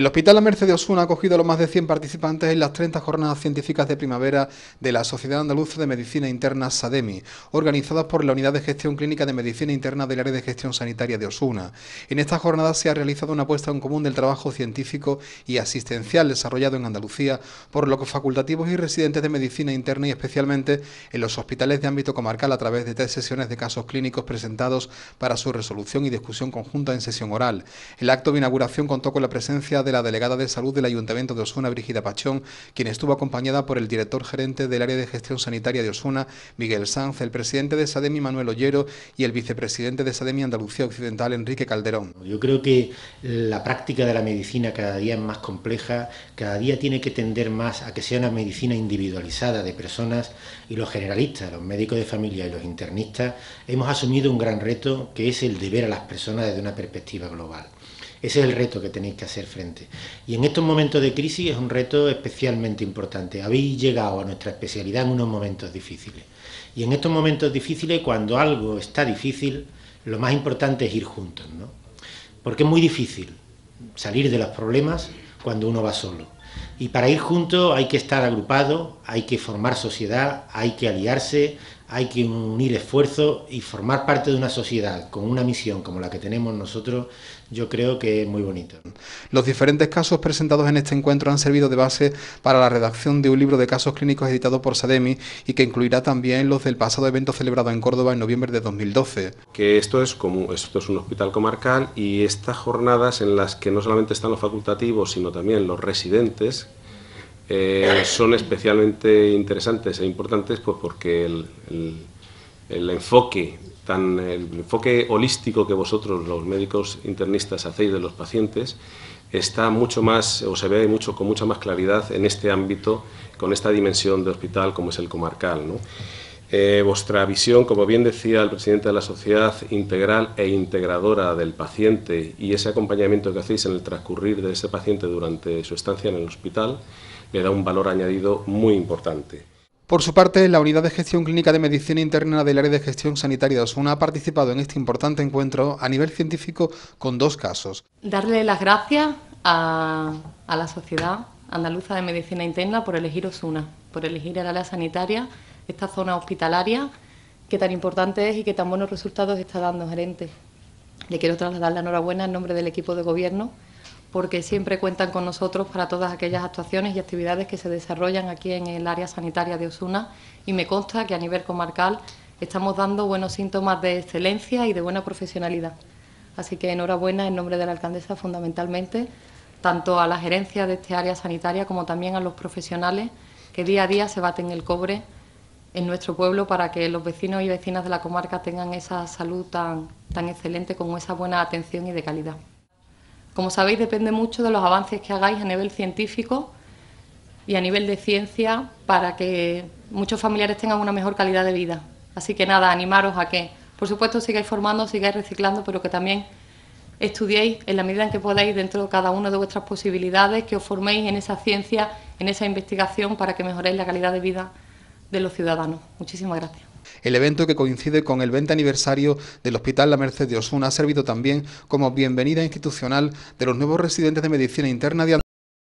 El Hospital La Merced de Osuna ha acogido a los más de 100 participantes en las 30 jornadas científicas de primavera de la Sociedad Andaluza de Medicina Interna SADEMI, organizadas por la Unidad de Gestión Clínica de Medicina Interna del Área de Gestión Sanitaria de Osuna. En estas jornadas se ha realizado una apuesta en común del trabajo científico y asistencial desarrollado en Andalucía por los facultativos y residentes de medicina interna y especialmente en los hospitales de ámbito comarcal a través de tres sesiones de casos clínicos presentados para su resolución y discusión conjunta en sesión oral. El acto de inauguración contó con la presencia de la delegada de salud del Ayuntamiento de Osuna, Brígida Pachón, quien estuvo acompañada por el director gerente del área de gestión sanitaria de Osuna, Miguel Sanz, el presidente de SADEMI, Manuel Ollero, y el vicepresidente de SADEMI Andalucía Occidental, Enrique Calderón. Yo creo que la práctica de la medicina cada día es más compleja, cada día tiene que tender más a que sea una medicina individualizada de personas y los generalistas, los médicos de familia y los internistas hemos asumido un gran reto que es el de ver a las personas desde una perspectiva global. Ese es el reto que tenéis que hacer frente. Y en estos momentos de crisis es un reto especialmente importante. Habéis llegado a nuestra especialidad en unos momentos difíciles. Y en estos momentos difíciles, cuando algo está difícil, lo más importante es ir juntos, Porque es muy difícil salir de los problemas cuando uno va solo. Y para ir juntos hay que estar agrupado, hay que formar sociedad, hay que aliarse, hay que unir esfuerzo y formar parte de una sociedad con una misión como la que tenemos nosotros, yo creo que es muy bonito. Los diferentes casos presentados en este encuentro han servido de base para la redacción de un libro de casos clínicos editado por SADEMI y que incluirá también los del pasado evento celebrado en Córdoba en noviembre de 2012. Que esto es como esto es un hospital comarcal y estas jornadas en las que no solamente están los facultativos, sino también los residentes eh, son especialmente interesantes e importantes pues porque el, enfoque tan, el enfoque holístico que vosotros los médicos internistas hacéis de los pacientes está mucho más o se ve mucho con mucha más claridad en este ámbito con esta dimensión de hospital como es el comarcal eh, vuestra visión, como bien decía el presidente de la sociedad, integral e integradora del paciente y ese acompañamiento que hacéis en el transcurrir de ese paciente durante su estancia en el hospital, le da un valor añadido muy importante. Por su parte, la Unidad de Gestión Clínica de Medicina Interna del Área de Gestión Sanitaria de Osuna ha participado en este importante encuentro a nivel científico con dos casos. Darle las gracias a, a la Sociedad Andaluza de Medicina Interna por elegir Osuna, por elegir el área sanitaria esta zona hospitalaria que tan importante es y que tan buenos resultados está dando gerente. Le quiero trasladar la enhorabuena en nombre del equipo de gobierno porque siempre cuentan con nosotros para todas aquellas actuaciones y actividades que se desarrollan aquí en el área sanitaria de Osuna y me consta que a nivel comarcal estamos dando buenos síntomas de excelencia y de buena profesionalidad. Así que enhorabuena en nombre de la alcaldesa fundamentalmente, tanto a la gerencia de este área sanitaria como también a los profesionales que día a día se baten el cobre en nuestro pueblo para que los vecinos y vecinas de la comarca tengan esa salud tan, tan excelente con esa buena atención y de calidad. Como sabéis, depende mucho de los avances que hagáis a nivel científico y a nivel de ciencia para que muchos familiares tengan una mejor calidad de vida. Así que nada, animaros a que, por supuesto, sigáis formando, sigáis reciclando, pero que también estudiéis en la medida en que podáis dentro de cada una de vuestras posibilidades, que os forméis en esa ciencia, en esa investigación para que mejoréis la calidad de vida de los ciudadanos. Muchísimas gracias. El evento que coincide con el 20 aniversario del Hospital La Merced de Osuna ha servido también como bienvenida institucional de los nuevos residentes de medicina interna de